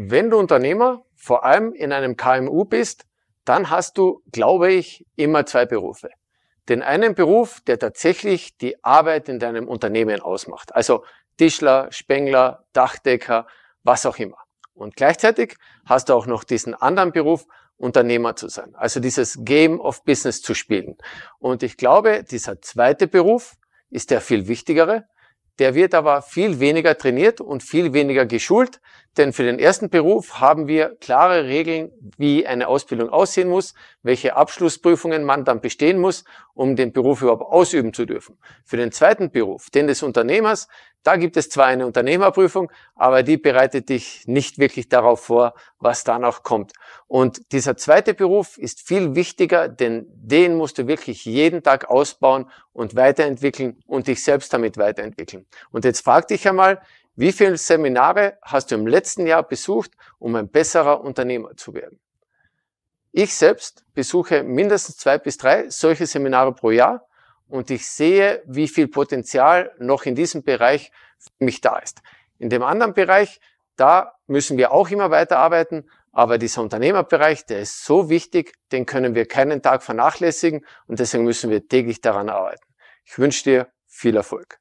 Wenn du Unternehmer, vor allem in einem KMU bist, dann hast du, glaube ich, immer zwei Berufe. Den einen Beruf, der tatsächlich die Arbeit in deinem Unternehmen ausmacht. Also Tischler, Spengler, Dachdecker, was auch immer. Und gleichzeitig hast du auch noch diesen anderen Beruf, Unternehmer zu sein. Also dieses Game of Business zu spielen. Und ich glaube, dieser zweite Beruf ist der viel wichtigere, der wird aber viel weniger trainiert und viel weniger geschult, denn für den ersten Beruf haben wir klare Regeln, wie eine Ausbildung aussehen muss, welche Abschlussprüfungen man dann bestehen muss, um den Beruf überhaupt ausüben zu dürfen. Für den zweiten Beruf, den des Unternehmers, da gibt es zwar eine Unternehmerprüfung, aber die bereitet dich nicht wirklich darauf vor, was danach kommt. Und dieser zweite Beruf ist viel wichtiger, denn den musst du wirklich jeden Tag ausbauen und weiterentwickeln und dich selbst damit weiterentwickeln. Und jetzt frag dich einmal, wie viele Seminare hast du im letzten Jahr besucht, um ein besserer Unternehmer zu werden? Ich selbst besuche mindestens zwei bis drei solche Seminare pro Jahr und ich sehe, wie viel Potenzial noch in diesem Bereich für mich da ist. In dem anderen Bereich, da müssen wir auch immer weiter arbeiten, aber dieser Unternehmerbereich, der ist so wichtig, den können wir keinen Tag vernachlässigen und deswegen müssen wir täglich daran arbeiten. Ich wünsche dir viel Erfolg.